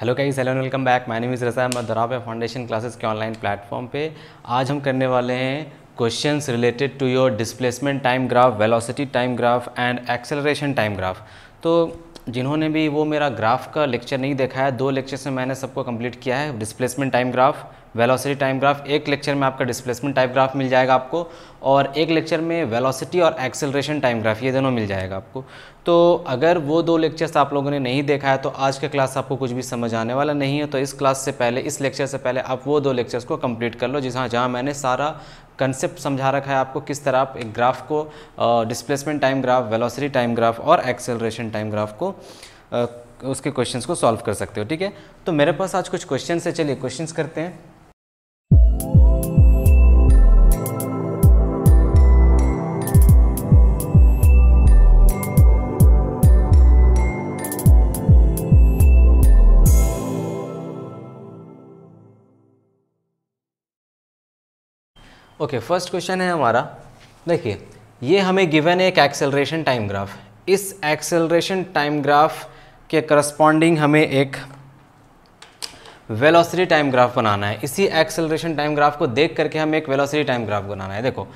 Hello कई hello welcome back my name is Rasa Madrab foundation classes के online platform पे आज हम करने वाले हैं questions related to your displacement time graph velocity time graph and acceleration time graph तो जिन्होंने भी वो मेरा ग्राफ का लेक्चर नहीं देखा है दो लेक्चर से मैंने सबको कंप्लीट किया है displacement time graph velocity time graph एक लेक्चर में आपका डिस्प्लेसमेंट टाइप ग्राफ मिल जाएगा आपको और एक लेक्चर में वेलोसिटी और एक्सेलरेशन टाइम ग्राफ ये दोनों मिल जाएगा आपको तो अगर वो दो लेक्चर्स आप लोगों ने नहीं देखा है तो आज का क्लास आपको कुछ भी समझ आने वाला नहीं है तो इस क्लास से पहले इस लेक्चर से पहले आप वो दो लेक्चर्स को कम्प्लीट कर लो जहाँ जहाँ मैंने सारा कंसेप्ट समझा रखा है आपको किस तरह आप एक ग्राफ को displacement time graph velocity time graph और एक्सेलरेशन टाइम ग्राफ को उसके क्वेश्चंस को सॉल्व कर सकते हो ठीक है तो मेरे पास आज कुछ क्वेश्चन है चलिए क्वेश्चंस करते हैं ओके फर्स्ट क्वेश्चन है हमारा देखिए ये हमें गिवन एक एक्सेलरेशन टाइम ग्राफ इस एक्सेलरेशन टाइम ग्राफ के करस्पॉन्डिंग हमें एक वेलोसिटी टाइम ग्राफ बनाना है इसी एक्सेलरेशन टाइम ग्राफ को देख करके हमें एक वेलोसिटी टाइम ग्राफ बनाना है देखो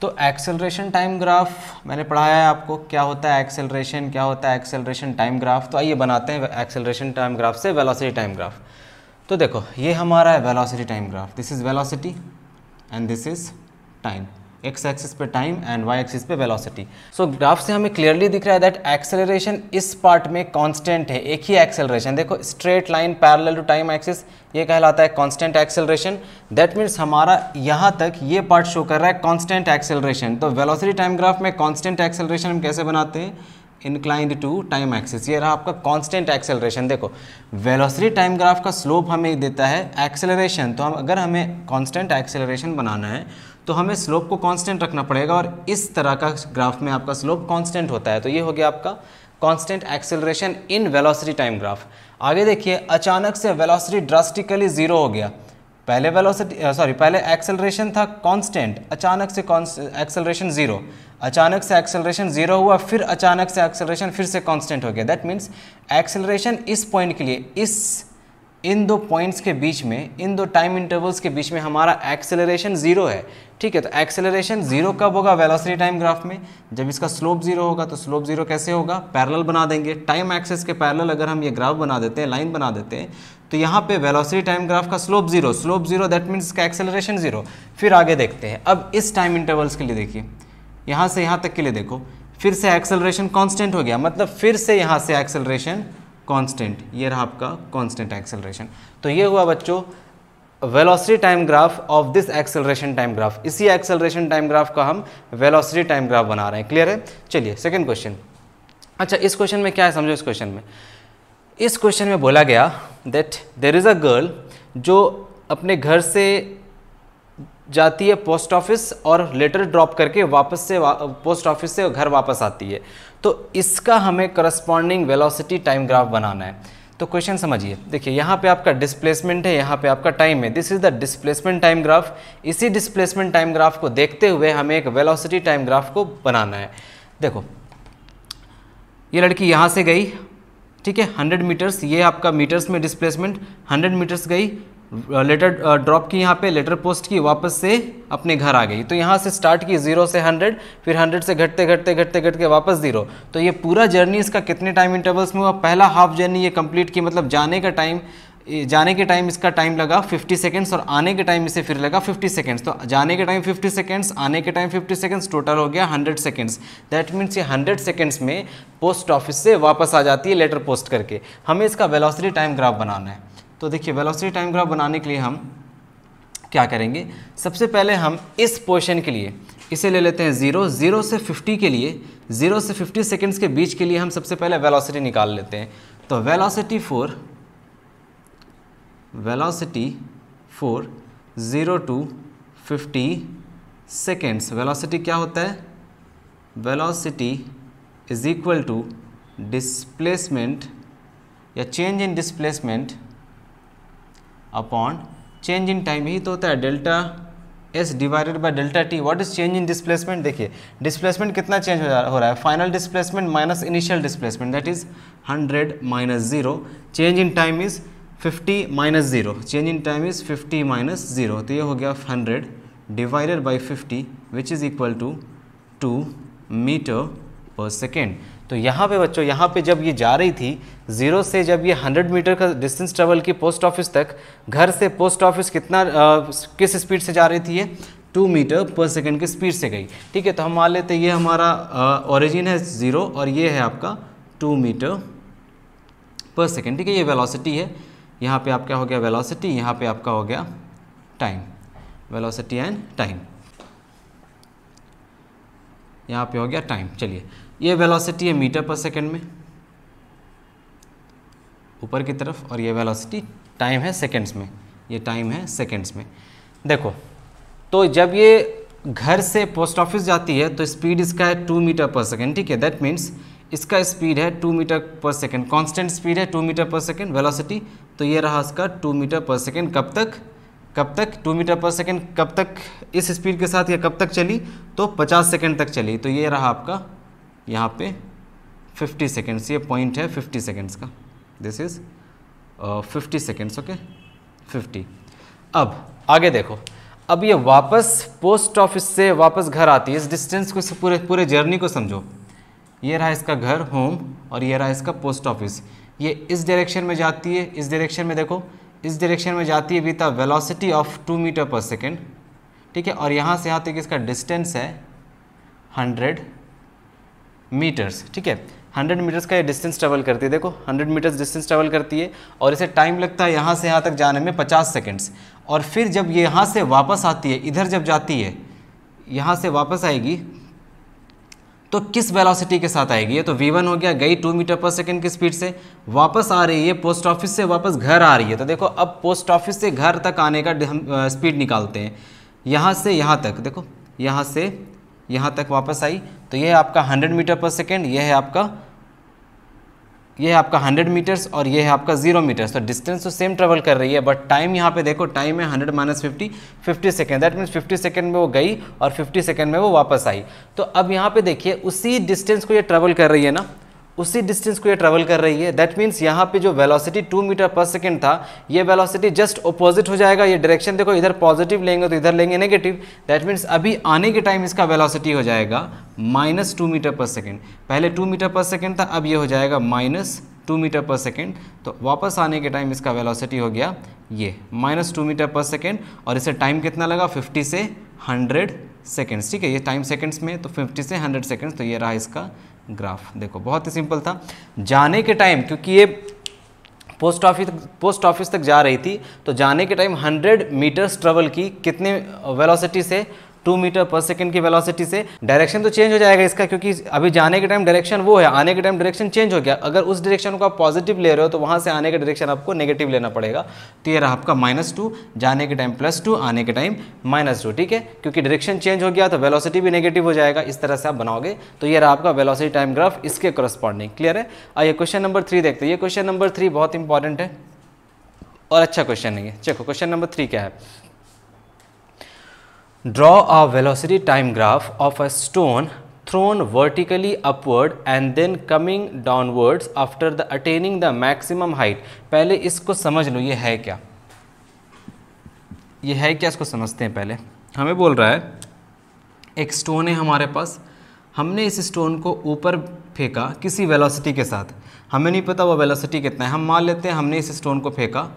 तो एक्सेलरेशन टाइम ग्राफ मैंने पढ़ाया है आपको क्या होता है एक्सेलरेशन क्या होता है एक्सेलरेशन टाइम ग्राफ तो आइए बनाते हैं एक्सेलरेशन टाइम ग्राफ से वेलोसिटी टाइम ग्राफ तो देखो ये हमारा है velocity time graph this is velocity and this is time X axis पे टाइम एंड वाई एक्सिस पे वेलोसिटी सो ग्राफ से हमें क्लियरली दिख रहा है दैट एक्सेलरेशन इस पार्ट में कांस्टेंट है एक ही एक्सेलरेशन देखो straight line parallel to time axis ये कहलाता है कांस्टेंट एक्सेलरेशन दैट मीन्स हमारा यहाँ तक ये पार्ट शो कर रहा है कांस्टेंट एक्सेलरेशन तो वेलोसिटी टाइम ग्राफ में कांस्टेंट एक्सेलरेशन हम कैसे बनाते हैं इंक्लाइंड टू टाइम एक्सिस ये रहा आपका कांस्टेंट एक्सेलरेशन देखो वेलोसिटी टाइम ग्राफ का स्लोप हमें देता है एक्सेलरेशन तो हम अगर हमें कांस्टेंट एक्सेलरेशन बनाना है तो हमें स्लोप को कांस्टेंट रखना पड़ेगा और इस तरह का ग्राफ में आपका स्लोप कांस्टेंट होता है तो ये हो गया आपका constant acceleration in velocity time graph आगे देखिए अचानक से वेलोसिटी ड्रास्टिकली ज़ीरो हो गया पहले वेलोसिटी सॉरी uh, पहले एक्सेलरेशन था कांस्टेंट अचानक से एक्सेलरेशन ज़ीरो अचानक से एक्सेलरेशन ज़ीरो हुआ फिर अचानक से एक्सेलरेशन फिर से कांस्टेंट हो गया दैट मीन्स एक्सेलरेशन इस पॉइंट के लिए इस इन दो पॉइंट्स के बीच में इन दो टाइम इंटरवल्स के बीच में हमारा एक्सेलरेशन ज़ीरो है ठीक है तो एक्सेलरेशन जीरो कब होगा वेलोसिटी टाइम ग्राफ में जब इसका स्लोप जीरो होगा तो स्लोप जीरो कैसे होगा पैरेलल बना देंगे टाइम एक्सेस के पैरेलल अगर हम ये ग्राफ बना देते हैं लाइन बना देते हैं तो यहाँ पे वेलोसिटी टाइम ग्राफ का slope zero slope zero that means इसका एक्सेलरेशन जीरो फिर आगे देखते हैं अब इस टाइम इंटरवल्स के लिए देखिए यहाँ से यहाँ तक के लिए देखो फिर से एक्सेलरेशन कॉन्स्टेंट हो गया मतलब फिर से यहाँ से एक्सेलरेशन कॉन्स्टेंट ये रहा आपका कॉन्स्टेंट एक्सेलरेशन तो ये हुआ बच्चों velocity time graph of this acceleration time graph इसी एक्सेलरेशन टाइम ग्राफ का हम वेलोसिटी टाइम ग्राफ बना रहे हैं क्लियर है चलिए सेकेंड क्वेश्चन अच्छा इस क्वेश्चन में क्या है समझो इस क्वेश्चन में इस क्वेश्चन में बोला गया that there is a girl जो अपने घर से जाती है पोस्ट ऑफिस और लेटर ड्रॉप करके वापस से वा, पोस्ट ऑफिस से घर वापस आती है तो इसका हमें करस्पॉन्डिंग वेलोसिटी टाइम ग्राफ बनाना है तो क्वेश्चन समझिए देखिए यहाँ पे आपका डिस्प्लेसमेंट है यहाँ पे आपका टाइम है this is the displacement time graph इसी डिस्प्लेसमेंट टाइम ग्राफ को देखते हुए हमें एक वेलोसिटी टाइम ग्राफ को बनाना है देखो ये लड़की यहाँ से गई ठीक है 100 मीटर्स ये आपका मीटर्स में डिस्प्लेसमेंट 100 मीटर्स गई लेटर ड्रॉप की यहाँ पे लेटर पोस्ट की वापस से अपने घर आ गई तो यहाँ से स्टार्ट की जीरो से हंड्रेड फिर हंड्रेड से घटते घटते घटते घटते वापस जीरो तो ये पूरा जर्नी इसका कितने टाइम इंटरवल्स में हुआ पहला हाफ जर्नी ये कंप्लीट की मतलब जाने का टाइम जाने के टाइम इसका टाइम लगा 50 सेकेंड्स और आने के टाइम इसे फिर लगा 50 सेकेंड्स तो जाने के टाइम 50 सेकेंड्स आने के टाइम 50 सेकेंड्स टोटल हो गया 100 सेकेंड्स दैट मीन्स ये 100 सेकेंड्स में पोस्ट ऑफिस से वापस आ जाती है लेटर पोस्ट करके हमें इसका वेलोसिटी टाइम ग्राफ बनाना है तो देखिए वेलोसिटी टाइम ग्राफ बनाने के लिए हम क्या करेंगे सबसे पहले हम इस पोर्शन के लिए इसे ले लेते हैं ज़ीरो ज़ीरो से 50 के लिए ज़ीरो से 50 सेकंड्स के बीच के लिए हम सबसे पहले वेलोसिटी निकाल लेते हैं तो velocity four velocity four zero to fifty seconds velocity क्या होता है velocity is equal to displacement या change in displacement upon change in time ही तो होता है delta S divided by delta T what is change in displacement देखिए displacement कितना चेंज हो रहा है final displacement minus initial displacement that is 100 minus zero change in time is 50 minus zero change in time is 50 minus zero तो ये हो गया 100 divided by 50 which is equal to two meter per second तो यहाँ पे बच्चों यहाँ पे जब ये जा रही थी ज़ीरो से जब ये 100 मीटर का डिस्टेंस ट्रेवल की पोस्ट ऑफिस तक घर से पोस्ट ऑफिस कितना आ, किस स्पीड से जा रही थी ये टू मीटर पर सेकेंड की स्पीड से गई ठीक है तो हम मान लेते ये हमारा ओरिजिन है ज़ीरो और ये है आपका टू मीटर पर सेकेंड ठीक है ये वेलोसिटी है यहाँ पे आपका हो गया वेलोसिटी यहाँ पे आपका हो गया टाइम वेलोसिटी एंड टाइम यहाँ पे हो गया टाइम चलिए ये वेलोसिटी है मीटर पर सेकंड में ऊपर की तरफ और ये वेलोसिटी टाइम है सेकंड्स में ये टाइम है सेकंड्स में देखो तो जब ये घर से पोस्ट ऑफिस जाती है तो स्पीड इसका है टू मीटर पर सेकेंड ठीक है दैट मीन्स इसका स्पीड है two meter per second constant speed है two meter per second velocity तो ये रहा इसका टू मीटर पर सेकेंड कब तक कब तक टू मीटर पर सेकेंड कब तक इस स्पीड के साथ या कब तक चली तो पचास सेकेंड तक चली तो ये रहा आपका यहाँ पे 50 सेकेंड्स ये पॉइंट है 50 सेकेंड्स का this is fifty seconds okay fifty अब आगे देखो अब ये वापस पोस्ट ऑफिस से वापस घर आती है इस डिस्टेंस को पूरे पूरे जर्नी को समझो ये रहा इसका घर होम और ये रहा इसका पोस्ट ऑफिस ये इस डायरेक्शन में जाती है इस डायरेक्शन में देखो इस डायरेक्शन में जाती है with a velocity of two meter per second ठीक है और यहाँ से यहाँ तक इसका डिस्टेंस है हंड्रेड मीटर्स ठीक है 100 मीटर्स का ये डिस्टेंस ट्रेवल करती है देखो 100 मीटर्स डिस्टेंस ट्रेवल करती है और इसे टाइम लगता है यहाँ से यहाँ तक जाने में 50 सेकंड्स और फिर जब ये यहाँ से वापस आती है इधर जब जाती है यहाँ से वापस आएगी तो किस वेलोसिटी के साथ आएगी ये तो v1 हो गया गई 2 मीटर पर सेकंड की स्पीड से वापस आ रही है पोस्ट ऑफिस से वापस घर आ रही है तो देखो अब पोस्ट ऑफिस से घर तक आने का हम स्पीड निकालते हैं यहाँ से यहाँ तक देखो यहाँ से यहाँ तक वापस आई तो यह आपका हंड्रेड मीटर पर सेकेंड यह है आपका यह है आपका 100 मीटर्स और यह है आपका जीरो मीटर्स तो डिस्टेंस तो सेम ट्रेवल कर रही है बट टाइम यहाँ पे देखो टाइम है 100 minus fifty fifty second that means 50 second में वो गई और 50 सेकेंड में वो वापस आई तो अब यहाँ पे देखिए उसी डिस्टेंस को ये ट्रेवल कर रही है ना उसी डिस्टेंस को ये ट्रेवल कर रही है दैट मीन्स यहाँ पे जो velocity two meter per second था ये वेलोसिटी जस्ट अपोजिट हो जाएगा ये डायरेक्शन देखो इधर पॉजिटिव लेंगे तो इधर लेंगे नेगेटिव दैट मीन्स अभी आने के टाइम इसका वेलोसिटी हो जाएगा minus two meter per second पहले टू मीटर पर सेकेंड था अब ये हो जाएगा minus two meter per second तो वापस आने के टाइम इसका वेलोसिटी हो गया ये minus two meter per second और इसे टाइम कितना लगा फिफ्टी से हंड्रेड सेकेंड्स ठीक है ये टाइम सेकेंड्स में तो फिफ्टी से हंड्रेड सेकेंड्स तो ये रहा इसका ग्राफ देखो बहुत ही सिंपल था जाने के टाइम क्योंकि ये पोस्ट ऑफिस पोस्ट ऑफिस तक जा रही थी तो जाने के टाइम 100 मीटर्स ट्रेवल की कितने वेलोसिटी से टू मीटर पर सेकेंड की वेलोसिटी से डायरेक्शन तो चेंज हो जाएगा इसका क्योंकि अभी जाने के टाइम डायरेक्शन वो है आने के टाइम डायरेक्शन चेंज हो गया अगर उस डायरेक्शन को आप पॉजिटिव ले रहे हो तो वहाँ से आने का डायरेक्शन आपको नेगेटिव लेना पड़ेगा तो ये रहा आपका माइनस टू जाने के टाइम प्लस टू आने के टाइम माइनस टू ठीक है क्योंकि डायरेक्शन चेंज हो गया तो वेलोसिटी भी नेगेटिव हो जाएगा इस तरह से आप बनाओगे तो ये रहा आपका वेलोसिटी टाइम ग्राफ इसके करस्पॉन्डिंग क्लियर है और ये क्वेश्चन नंबर थ्री देखते हैं ये क्वेश्चन नंबर थ्री बहुत इंपॉर्टेंट है और अच्छा क्वेश्चन है चेको क्वेश्चन नंबर थ्री क्या है Draw a velocity time graph of a stone thrown vertically upward and then coming downwards after the attaining the maximum height. पहले इसको समझ लो ये है क्या ये है क्या इसको समझते हैं पहले हमें बोल रहा है एक स्टोन है हमारे पास हमने इस स्टोन को ऊपर फेंका किसी वेलोसिटी के साथ हमें नहीं पता वो वेलोसिटी कितना है हम मान लेते हैं हमने इस स्टोन को फेंका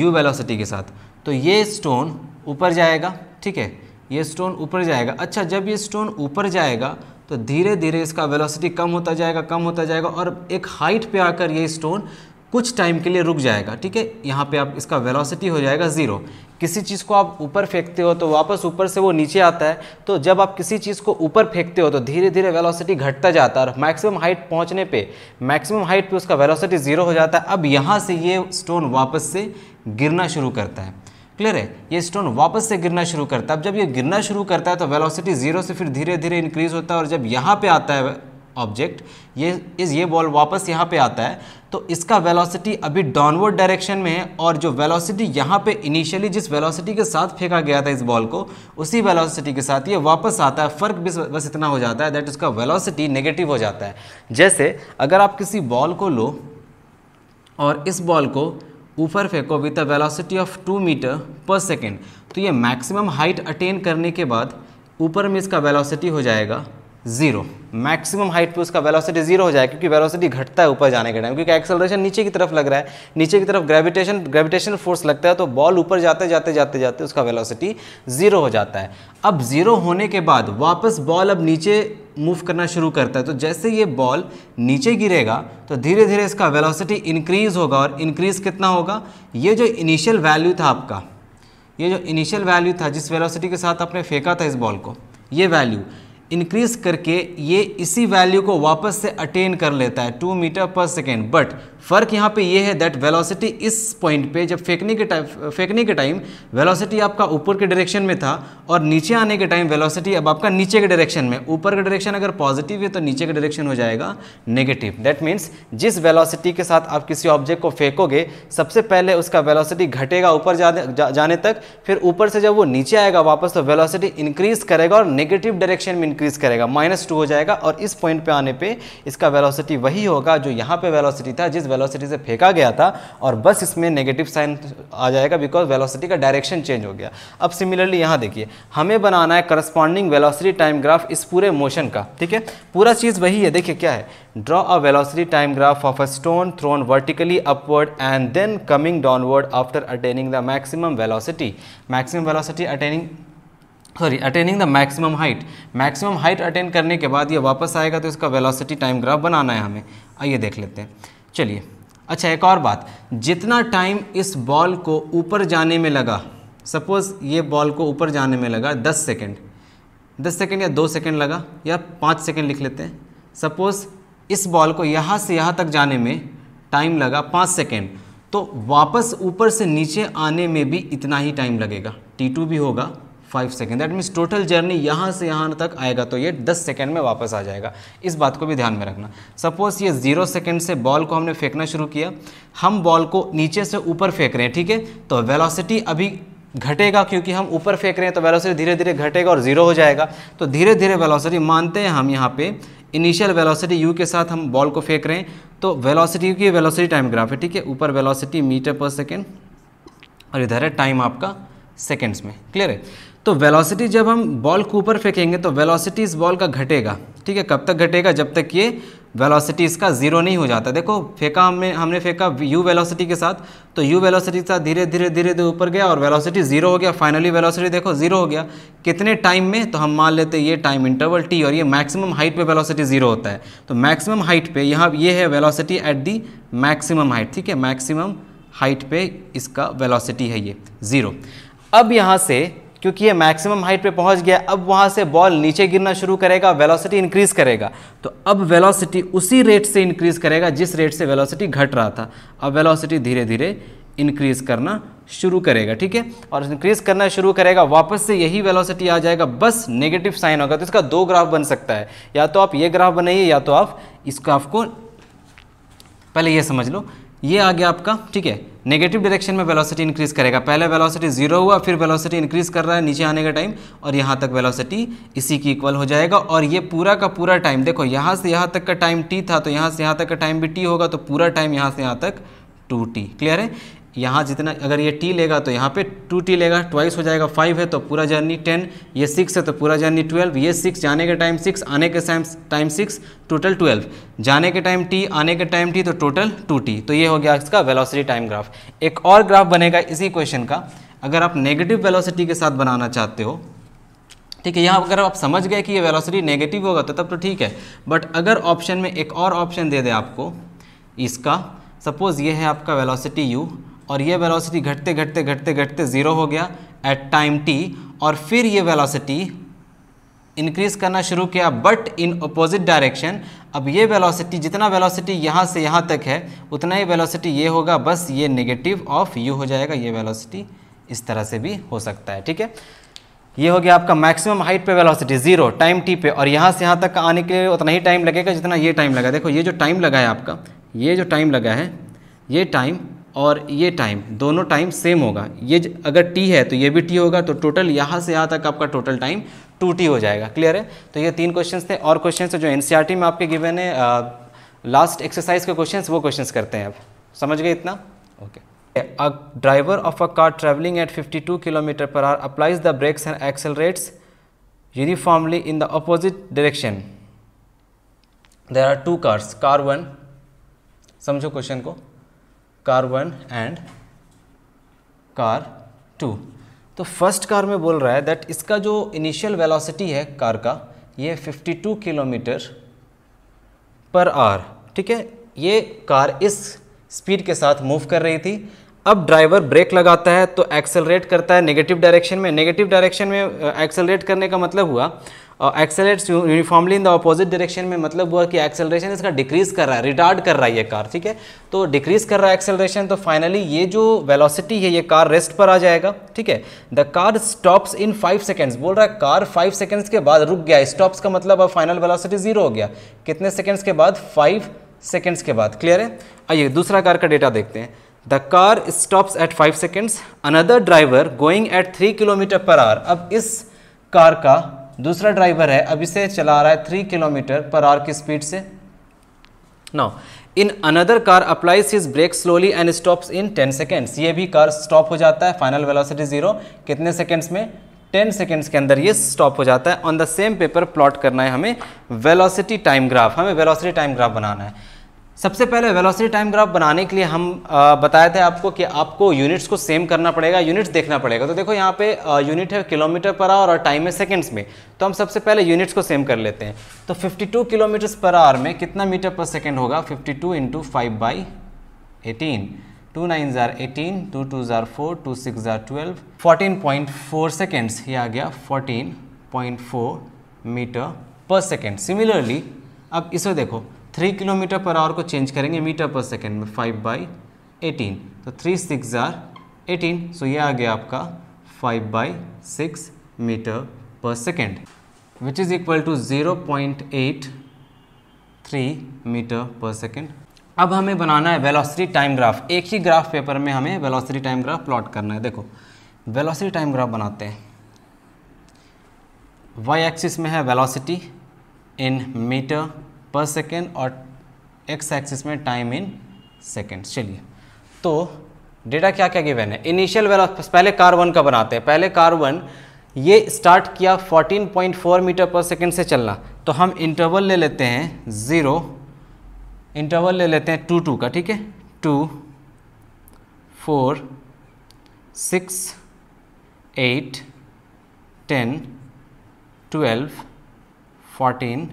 यू वेलोसिटी के साथ तो ये स्टोन ऊपर जाएगा ठीक है ये स्टोन ऊपर जाएगा अच्छा जब ये स्टोन ऊपर जाएगा तो धीरे धीरे इसका वेलोसिटी कम होता जाएगा कम होता जाएगा और एक हाइट पे आकर ये स्टोन कुछ टाइम के लिए रुक जाएगा ठीक है यहाँ पे आप इसका वेलोसिटी हो जाएगा ज़ीरो किसी चीज़ को आप ऊपर फेंकते हो तो वापस ऊपर से वो नीचे आता है तो जब आप किसी चीज़ को ऊपर फेंकते हो तो धीरे धीरे वेलोसिटी घटता जाता है और मैक्सिमम हाइट पहुँचने पर मैक्सिमम हाइट पर उसका वेलासिटी ज़ीरो हो जाता है अब यहाँ से ये स्टोन वापस से गिरना शुरू करता है क्लियर है ये स्टोन वापस से गिरना शुरू करता है अब जब ये गिरना शुरू करता है तो वेलोसिटी जीरो से फिर धीरे धीरे इंक्रीज होता है और जब यहाँ पे आता है ऑब्जेक्ट ये इस ये बॉल वापस यहाँ पे आता है तो इसका वेलोसिटी अभी डाउनवर्ड डायरेक्शन में है और जो वेलोसिटी यहाँ पे इनिशियली जिस वेलोसिटी के साथ फेंका गया था इस बॉल को उसी वेलोसिटी के साथ ये वापस आता है फ़र्क भी बस इतना हो जाता है दैट उसका वेलोसिटी नेगेटिव हो जाता है जैसे अगर आप किसी बॉल को लो और इस बॉल को ऊपर फेंको with a velocity of two meter per second तो ये मैक्सिमम हाइट अटेन करने के बाद ऊपर में इसका वेलोसिटी हो जाएगा जीरो मैक्सिमम हाइट पे उसका वेलोसिटी जीरो हो जाए क्योंकि वेलोसिटी घटता है ऊपर जाने के टाइम क्योंकि एक्सेलरेशन नीचे की तरफ लग रहा है नीचे की तरफ ग्रेविटेशन ग्रेविटेशन फोर्स लगता है तो बॉल ऊपर जाते जाते जाते जाते उसका वेलोसिटी जीरो हो जाता है अब जीरो होने के बाद वापस बॉल अब नीचे मूव करना शुरू करता है तो जैसे ये बॉल नीचे गिरेगा तो धीरे धीरे इसका वेलोसिटी इंक्रीज होगा और इंक्रीज कितना होगा ये जो इनिशियल वैल्यू था आपका ये जो इनिशियल वैल्यू था जिस वेलोसिटी के साथ आपने फेंका था इस बॉल को ये वैल्यू इंक्रीज करके ये इसी वैल्यू को वापस से अटेन कर लेता है two meter per second but फर्क यहाँ पे ये है दैट वेलोसिटी इस पॉइंट पे जब फेंकने के टाइम फेंकने के टाइम वेलोसिटी आपका ऊपर के डायरेक्शन में था और नीचे आने के टाइम वेलोसिटी अब आपका नीचे के डायरेक्शन में ऊपर का डायरेक्शन अगर पॉजिटिव है तो नीचे का डायरेक्शन हो जाएगा नेगेटिव दैट मीन्स जिस वेलासिटी के साथ आप किसी ऑब्जेक्ट को फेंकोगे सबसे पहले उसका वेलासिटी घटेगा ऊपर जाने तक फिर ऊपर से जब वो नीचे आएगा वापस तो वेलासिटी इंक्रीज करेगा और नेगेटिव डायरेक्शन में इंक्रीज करेगा माइनस टू हो जाएगा और इस पॉइंट पे आने पे इसका वेलोसिटी वही होगा जो यहाँ पे वेलोसिटी था जिस वेलोसिटी से फेंका गया था और बस इसमें नेगेटिव साइन आ जाएगा बिकॉज वेलोसिटी का डायरेक्शन चेंज हो गया अब सिमिलरली यहाँ देखिए हमें बनाना है करस्पॉन्डिंग वेलोसिटी टाइम ग्राफ इस पूरे मोशन का ठीक है पूरा चीज़ वही है देखिए क्या है draw a velocity time graph of a stone thrown vertically upward and then coming downward after attaining the maximum velocity maximum velocity attaining sorry attaining the maximum height maximum height attain करने के बाद ये वापस आएगा तो इसका velocity time graph बनाना है हमें आइए देख लेते हैं चलिए अच्छा एक और बात जितना टाइम इस बॉल को ऊपर जाने में लगा सपोज़ ये बॉल को ऊपर जाने में लगा दस सेकेंड दस सेकेंड या दो सेकेंड लगा या पाँच सेकेंड लिख लेते हैं सपोज़ इस बॉल को यहाँ से यहाँ तक जाने में टाइम लगा पाँच सेकेंड तो वापस ऊपर से नीचे आने में भी इतना ही टाइम लगेगा टी टू भी होगा five second that means total journey यहाँ से यहाँ तक आएगा तो ये दस सेकेंड में वापस आ जाएगा इस बात को भी ध्यान में रखना सपोज ये जीरो सेकेंड से बॉल को हमने फेंकना शुरू किया हम बॉल को नीचे से ऊपर फेंक रहे हैं ठीक है तो वेलोसिटी अभी घटेगा क्योंकि हम ऊपर फेंक रहे हैं तो वेलोसिटी धीरे धीरे घटेगा और जीरो हो जाएगा तो धीरे धीरे वेलोसिटी मानते हैं हम यहाँ पे इनिशियल वेलोसिटी यू के साथ हम बॉल को फेंक रहे हैं तो वेलोसिटी की वेलोसिटी टाइम ग्राफ है ठीक है ऊपर वेलोसिटी मीटर पर सेकेंड और इधर है टाइम आपका सेकेंड्स में क्लियर है तो वेलोसिटी जब हम बॉल के ऊपर फेंकेंगे तो वेलोसिटी इस बॉल का घटेगा ठीक है कब तक घटेगा जब तक ये वेलोसिटी इसका ज़ीरो नहीं हो जाता देखो फेंका हमने हमने फेंका यू वेलोसिटी के साथ तो यू वेलोसिटी के साथ धीरे धीरे धीरे धीरे ऊपर गया और वेलोसिटी ज़ीरो हो गया फाइनली वेलोसिटी देखो ज़ीरो हो गया कितने टाइम में तो हम मान लेते ये टाइम इंटरवल टी और ये मैक्सिमम हाइट पे वेलोसिटी ज़ीरो होता है तो मैक्सिमम हाइट पे यहाँ ये है velocity at the maximum height ठीक है मैक्सिमम हाइट पे इसका वेलोसिटी है ये ज़ीरो अब यहाँ से क्योंकि ये मैक्सिमम हाइट पे पहुंच गया अब वहाँ से बॉल नीचे गिरना शुरू करेगा वेलोसिटी इंक्रीज़ करेगा तो अब वेलोसिटी उसी रेट से इंक्रीज़ करेगा जिस रेट से वेलोसिटी घट रहा था अब वेलोसिटी धीरे धीरे इंक्रीज़ करना शुरू करेगा ठीक है और इंक्रीज़ करना शुरू करेगा वापस से यही वेलोसिटी आ जाएगा बस नेगेटिव साइन होगा तो इसका दो ग्राफ बन सकता है या तो आप ये ग्राफ बनाइए या तो आप इस ग्राफ को पहले ये समझ लो ये आ गया आपका ठीक है नेगेटिव डायरेक्शन में वेलोसिटी इंक्रीज करेगा पहले वेलोसिटी जीरो हुआ फिर वेलोसिटी इंक्रीज कर रहा है नीचे आने का टाइम और यहाँ तक वेलोसिटी इसी की इक्वल हो जाएगा और ये पूरा का पूरा टाइम देखो यहाँ से यहाँ तक का टाइम टी था तो यहाँ से यहाँ तक का टाइम भी टी होगा तो पूरा टाइम यहाँ से यहाँ तक टू टी क्लियर है यहाँ जितना अगर ये टी लेगा तो यहाँ पे टू टी लेगा ट्वाइस हो जाएगा फाइव है तो पूरा जर्नी टेन ये सिक्स है तो पूरा जर्नी ट्वेल्व ये सिक्स जाने के टाइम सिक्स आने के time time six total twelve जाने के टाइम टी आने के टाइम टी तो टोटल टू टी तो ये हो गया इसका वेलोसिटी टाइम ग्राफ एक और ग्राफ बनेगा इसी क्वेश्चन का अगर आप नेगेटिव वेलोसिटी के साथ बनाना चाहते हो ठीक है यहाँ अगर आप समझ गए कि ये वेलोसिटी नेगेटिव होगा तो तब तो ठीक है बट अगर ऑप्शन में एक और ऑप्शन दे दे आपको इसका सपोज़ ये है आपका वेलोसिटी यू और ये वेलोसिटी घटते घटते घटते घटते ज़ीरो हो गया एट टाइम टी और फिर ये वेलोसिटी इंक्रीज करना शुरू किया बट इन अपोजिट डायरेक्शन अब ये वेलोसिटी जितना वेलोसिटी यहाँ से यहाँ तक है उतना ही वेलोसिटी ये होगा बस ये नेगेटिव ऑफ यू हो जाएगा ये वेलोसिटी इस तरह से भी हो सकता है ठीक है ये हो गया आपका मैक्सिमम हाइट पे वेलोसिटी जीरो टाइम टी पे और यहाँ से यहाँ तक आने के लिए उतना ही टाइम लगेगा जितना ये टाइम लगा देखो ये जो टाइम लगा है आपका ये जो टाइम लगा है ये टाइम और ये टाइम दोनों टाइम सेम होगा ये अगर टी है तो ये भी टी होगा तो टोटल यहाँ से यहाँ तक आपका टोटल टाइम टू टी हो जाएगा क्लियर है तो ये तीन क्वेश्चन थे और क्वेश्चन जो एन e में आपके गिवन है लास्ट एक्सरसाइज के क्वेश्चन वो क्वेश्चन करते हैं आप समझ गए इतना okay a driver of a car traveling at 52 per are hour the brakes and accelerates uniformly in the opposite direction there are two cars car one समझो क्वेश्चन को car one and car two तो first car में बोल रहा है that इसका जो इनिशियल वेलोसिटी है कार का ये 52 किलोमीटर पर आर ठीक है ये कार इस स्पीड के साथ मूव कर रही थी अब ड्राइवर ब्रेक लगाता है तो एक्सेलरेट करता है नेगेटिव डायरेक्शन में नेगेटिव डायरेक्शन में एक्सेलरेट uh, करने का मतलब हुआ accelerates uniformly in the opposite direction में मतलब हुआ कि एक्सेलरेशन इसका डिक्रीज कर रहा है रिटार्ड कर रहा है ये कार ठीक है तो डिक्रीज कर रहा है एक्सेलरेशन तो फाइनली ये जो वेलोसिटी है ये कार रेस्ट पर आ जाएगा ठीक है the car stops in five seconds बोल रहा है कार फाइव सेकेंड्स के बाद रुक गया स्टॉप्स का मतलब अब फाइनल वेलोसिटी जीरो हो गया कितने सेकेंड्स के बाद फाइव सेकेंड्स के बाद क्लियर है आइए दूसरा कार का डेटा देखते हैं the car stops at five seconds another driver going at three kilometer per hour अब इस कार का दूसरा ड्राइवर है अभी से चला रहा है थ्री किलोमीटर पर आवर की स्पीड से now in another car applies his brake slowly and stops in ten seconds ये भी कार स्टॉप हो जाता है फाइनल वेलोसिटी जीरो कितने सेकेंड्स में टेन सेकेंड्स के अंदर ये स्टॉप हो जाता है on the same paper plot करना है हमें वेलोसिटी टाइम ग्राफ हमें वेलोसिटी टाइम ग्राफ बनाना है सबसे पहले वेलोसिटी टाइम ग्राफ बनाने के लिए हम बताए थे आपको कि आपको यूनिट्स को सेम करना पड़ेगा यूनिट्स देखना पड़ेगा तो देखो यहाँ पे यूनिट है किलोमीटर पर आवर और टाइम है सेकंड्स में तो हम सबसे पहले यूनिट्स को सेम कर लेते हैं तो 52 किलोमीटर्स पर आवर में कितना मीटर पर सेकेंड होगा 52 two into five by eighteen two nine are eighteen two two tsar four two six are twelve fourteen point four seconds ये आ गया fourteen point four meter per second similarly अब इसे देखो three kilometer per hour को change करेंगे meter per second में five by eighteen तो three six are eighteen so ये आ गया आपका five by six meter per second which is equal to zero point eight three meter per second अब हमें बनाना है वेलोसिटी टाइम ग्राफ एक ही ग्राफ पेपर में हमें वेलोसिटी टाइम ग्राफ प्लॉट करना है देखो वेलोसिटी टाइम ग्राफ बनाते हैं वाई एक्सिस में है velocity in meter per second और एक्स एक्सिस में टाइम इन सेकेंड चलिए तो डेटा क्या क्या गिवन है इनिशियल वेलो पहले कार्बन का बनाते हैं पहले कार्बन ये स्टार्ट किया 14.4 मीटर पर सेकेंड से चलना तो हम इंटरवल ले लेते हैं ज़ीरो इंटरवल ले लेते हैं टू टू का ठीक है two four six eight ten twelve fourteen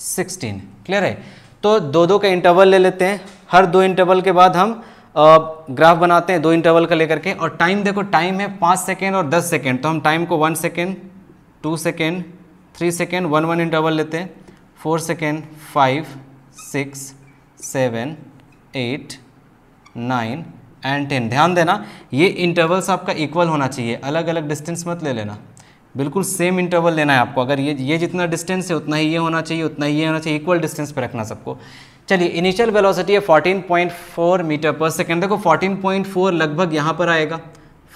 sixteen clear है तो दो दो का इंटरवल ले लेते हैं हर दो इंटरवल के बाद हम ग्राफ बनाते हैं दो इंटरवल का लेकर के और टाइम देखो टाइम है पाँच सेकेंड और दस सेकेंड तो हम टाइम को one second two second three second one one interval लेते हैं four second five six seven eight nine and ten ध्यान देना ये इंटरवल्स आपका इक्वल होना चाहिए अलग अलग डिस्टेंस मत ले लेना बिल्कुल सेम इंटरवल लेना है आपको अगर ये ये जितना डिस्टेंस है उतना ही ये होना चाहिए उतना ही ये होना चाहिए इक्वल डिस्टेंस पर रखना सबको चलिए इनिशियल वेलोसिटी है 14.4 मीटर पर सेकेंड देखो 14.4 लगभग यहाँ पर आएगा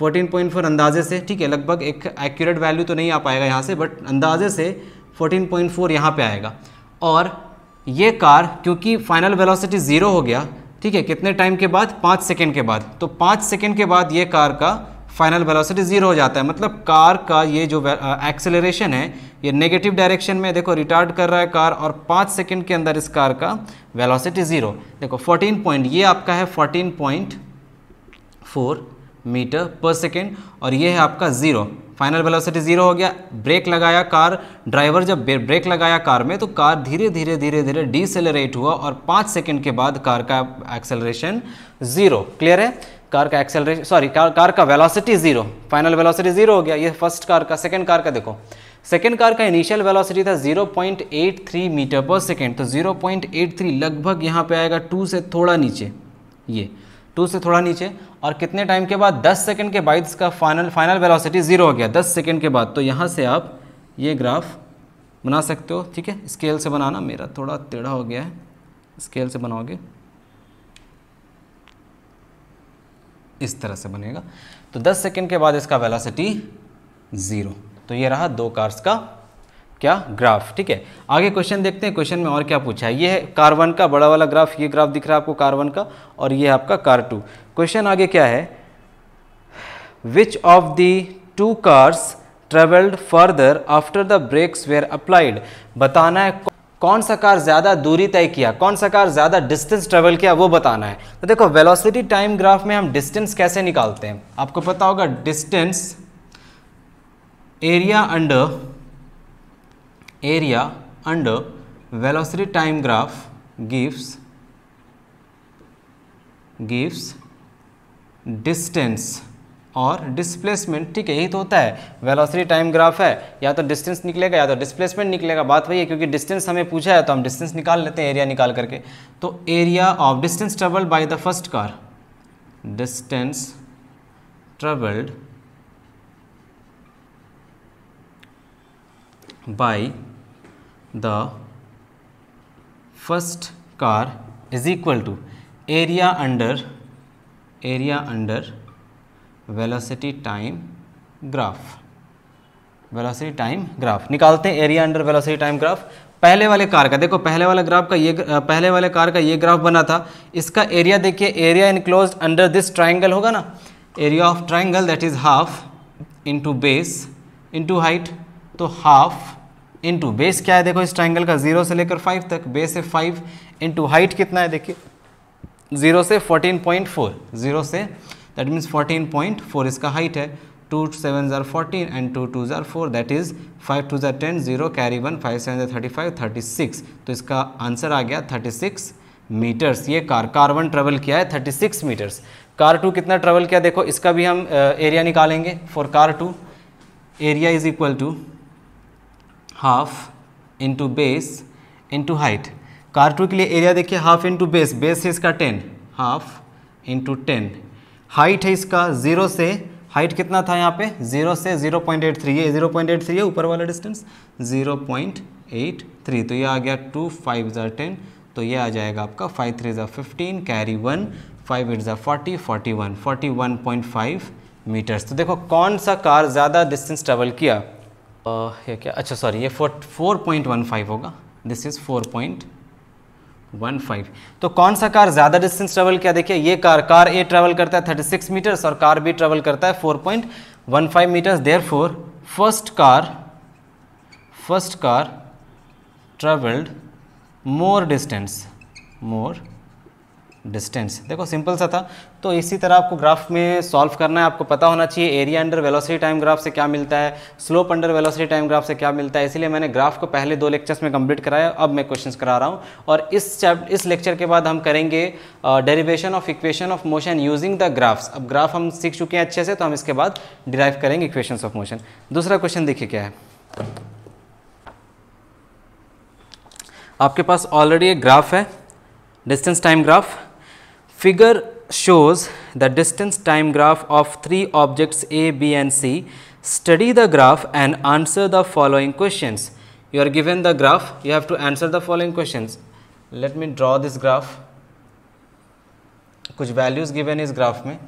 14.4 अंदाजे से ठीक है लगभग एक एक्यूरेट वैल्यू तो नहीं आ पाएगा यहाँ से बट अंदाजे से 14.4 यहाँ पर आएगा और ये कार क्योंकि फाइनल वेलोसिटी ज़ीरो हो गया ठीक है कितने टाइम के बाद पाँच सेकेंड के बाद तो पाँच सेकेंड के बाद ये कार का फाइनल वेलोसिटी ज़ीरो हो जाता है मतलब कार का ये जो एक्सेलरेशन है ये नेगेटिव डायरेक्शन में देखो रिटार्ड कर रहा है कार और पाँच सेकंड के अंदर इस कार का वेलोसिटी ज़ीरो देखो फोर्टीन पॉइंट ये आपका है fourteen point four meter per second और ये है आपका ज़ीरो फाइनल वेलोसिटी ज़ीरो हो गया ब्रेक लगाया कार ड्राइवर जब ब्रेक लगाया कार में तो कार धीरे धीरे धीरे धीरे डिसेलरेट हुआ और पाँच सेकेंड के बाद कार का एक्सेलरेशन ज़ीरो क्लियर है कार का एक्सेलरेशन सॉरी कार कार का velocity zero final velocity zero हो गया ये फर्स्ट कार का सेकंड कार का देखो सेकंड कार का इनिशियल वेलोसिटी था 0.83 मीटर पर सेकंड तो 0.83 लगभग यहाँ पे आएगा टू से थोड़ा नीचे ये टू से थोड़ा नीचे और कितने टाइम के बाद 10 सेकंड के बाद इसका फाइनल फाइनल वेलासिटी जीरो हो गया दस सेकेंड के बाद तो यहाँ से आप ये ग्राफ बना सकते हो ठीक है स्केल से बनाना मेरा थोड़ा टेढ़ा हो गया है स्केल से बनाओगे इस तरह से बनेगा तो 10 सेकेंड के बाद इसका वेलासिटी ज़ीरो तो ये रहा दो कार्स का क्या ग्राफ ठीक है आगे क्वेश्चन देखते हैं क्वेश्चन में और क्या पूछा है ये है कार्बन का बड़ा वाला ग्राफ ये ग्राफ दिख रहा है आपको कार्बन का और ये आपका कार टू क्वेश्चन आगे क्या है which of the two cars traveled further after the brakes were applied बताना है कौन सा कार ज़्यादा दूरी तय किया कौन सा कार ज़्यादा डिस्टेंस ट्रेवल किया वो बताना है तो देखो वेलोसिटी टाइम ग्राफ में हम डिस्टेंस कैसे निकालते हैं आपको पता होगा distance area under area under velocity time graph gives gives distance और डिस्प्लेसमेंट ठीक है यही तो होता है वेलोसिटी टाइम ग्राफ है या तो डिस्टेंस निकलेगा या तो डिस्प्लेसमेंट निकलेगा बात वही है क्योंकि डिस्टेंस हमें पूछा है तो हम डिस्टेंस निकाल लेते हैं एरिया निकाल करके तो area of distance travelled by the first car distance travelled by the first car is equal to area under area under velocity time graph velocity time graph निकालते हैं area under velocity time graph पहले वाले car का देखो पहले वाले graph का ये पहले वाले कार का ये ग्राफ बना था इसका एरिया देखिए area enclose under this triangle होगा ना area of triangle that is half into base into height तो हाफ इंटू बेस क्या है देखो इस ट्राइंगल का जीरो से लेकर फाइव तक बेस है फाइव इंटू हाइट कितना है देखिए जीरो से फोर्टीन पॉइंट फोर जीरो से that means fourteen point four इसका हाइट है टू सेवन ज़ार fourteen and two two tsar four that is five two ज़ार ten zero carry one five seven ज़ार थर्टी फाइव थर्टी सिक्स तो इसका answer आ गया थर्टी सिक्स मीटर्स ये कार कार वन ट्रेवल किया है thirty six meters car two कितना ट्रेवल किया देखो इसका भी हम एरिया निकालेंगे for car two area is equal to half into base into height car two के लिए एरिया देखिए हाफ इंटू बेस बेस है इसका ten half into ten height है इसका ज़ीरो से हाइट कितना था यहाँ पे ज़ीरो से ज़ीरो पॉइंट एट थ्री है ज़ीरो पॉइंट एट थ्री है ऊपर वाला distance zero point eight three तो ये आ गया टू फाइव ज़ार टेन तो ये आ जाएगा आपका फाइव थ्री ज़ा fifteen carry one five eight ज़ार forty forty one forty one point five meters तो देखो कौन सा कार ज़्यादा डिस्टेंस ट्रेवल किया आ, ये क्या अच्छा सॉरी ये four four point one five होगा this is four point one five तो कौन सा कार ज़्यादा डिस्टेंस ट्रेवल किया देखिए ये कार कार ए ट्रेवल करता है थर्टी सिक्स मीटर्स और कार बी ट्रेवल करता है four point one five meters there four first car first car travelled more distance more distance देखो सिंपल सा था तो इसी तरह आपको ग्राफ में सॉल्व करना है आपको पता होना चाहिए area under velocity time graph से क्या मिलता है slope under velocity time graph से क्या मिलता है इसलिए मैंने ग्राफ को पहले दो लेक्चर्स में कंप्लीट कराया अब मैं क्वेश्चंस करा रहा हूँ और इस चैप्ट इस लेक्चर के बाद हम करेंगे derivation of equation of motion using the graphs अब ग्राफ हम सीख चुके हैं अच्छे से तो हम इसके बाद डिराइव करेंगे इक्वेशन ऑफ मोशन दूसरा क्वेश्चन देखिए क्या है आपके पास ऑलरेडी एक ग्राफ है distance time graph Figure shows the distance time graph of three objects A, B and C. Study the graph and answer the following questions. You are given the graph, you have to answer the following questions. Let me draw this graph. कुछ values given इस graph में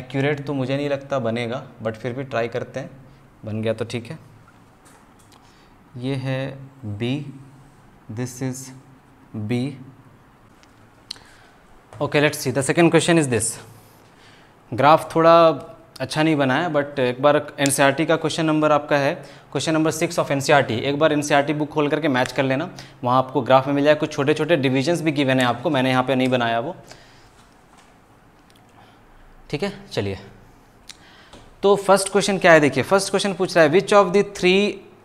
accurate तो मुझे नहीं लगता बनेगा but फिर भी try करते हैं बन गया तो ठीक है ये है B, this is B, okay let's see the second question is this graph थोड़ा अच्छा नहीं बना है बट एक बार एन e का क्वेश्चन नंबर आपका है question number six of N एक बार एन बुक e खोल करके मैच कर लेना वहाँ आपको ग्राफ में मिल जाए कुछ छोटे छोटे डिविजन्स भी गिवन है आपको मैंने यहाँ पे नहीं बनाया वो ठीक है चलिए तो फर्स्ट क्वेश्चन क्या है देखिए फर्स्ट क्वेश्चन पूछ रहा है which of the three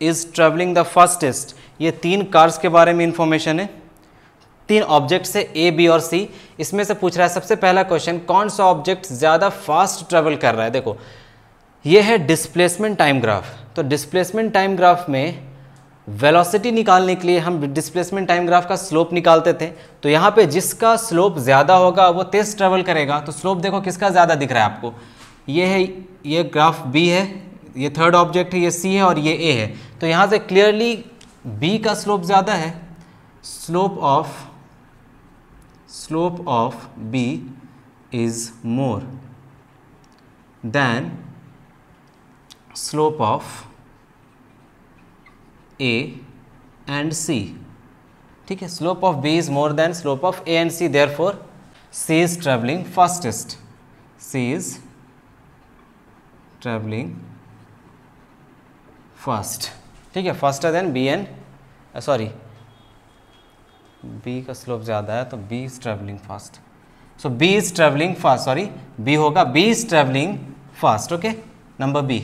is travelling the fastest ये तीन कार्स के बारे में इंफॉर्मेशन है तीन ऑब्जेक्ट से ए बी और सी इसमें से पूछ रहा है सबसे पहला क्वेश्चन कौन सा ऑब्जेक्ट ज़्यादा फास्ट ट्रेवल कर रहा है देखो ये है डिस्प्लेसमेंट टाइम ग्राफ तो डिस्प्लेसमेंट टाइम ग्राफ में वेलोसिटी निकालने के लिए हम डिस्प्लेसमेंट टाइम ग्राफ का स्लोप निकालते थे तो यहाँ पे जिसका स्लोप ज़्यादा होगा वो तेज़ ट्रेवल करेगा तो स्लोप देखो किसका ज़्यादा दिख रहा है आपको ये है ये ग्राफ बी है ये थर्ड ऑब्जेक्ट है ये सी है और ये ए है तो यहाँ से क्लियरली बी का स्लोप ज़्यादा है slope of slope of B is more than slope of A and C. ठीक slope of B is more than slope of A and C. Therefore, C is traveling fastest. C is traveling fast. ठीक है faster than B and uh, sorry B का slope ज़्यादा है तो B is travelling fast so B is travelling fast sorry B होगा B is travelling fast okay number B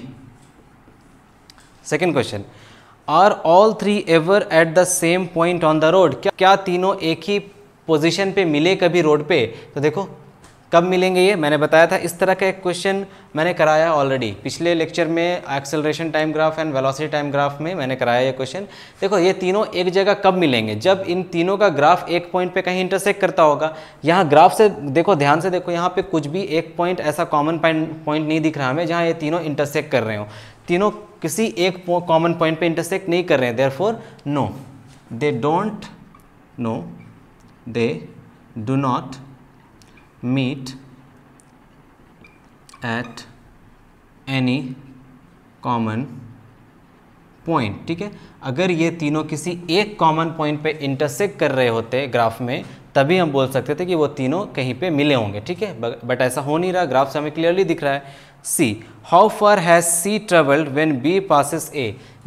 second question are all three ever at the same point on the road क्या तीनों एक ही position पे मिले कभी road पे तो देखो कब मिलेंगे ये मैंने बताया था इस तरह का एक क्वेश्चन मैंने कराया ऑलरेडी पिछले लेक्चर में acceleration time graph and velocity time graph में मैंने कराया ये क्वेश्चन देखो ये तीनों एक जगह कब मिलेंगे जब इन तीनों का ग्राफ एक पॉइंट पे कहीं इंटरसेक्ट करता होगा यहाँ ग्राफ से देखो ध्यान से देखो यहाँ पे कुछ भी एक पॉइंट ऐसा कॉमन पॉइंट नहीं दिख रहा हमें जहाँ ये तीनों इंटरसेक्ट कर रहे हो तीनों किसी एक कॉमन पॉइंट पर इंटरसेक्ट नहीं कर रहे हैं there four no they don't know they do not meet at any common point ठीक है अगर ये तीनों किसी एक कॉमन पॉइंट पे इंटरसेक्ट कर रहे होते ग्राफ में तभी हम बोल सकते थे कि वो तीनों कहीं पे मिले होंगे ठीक है बट ऐसा हो नहीं रहा ग्राफ से हमें क्लियरली दिख रहा है C how far has C travelled when B passes A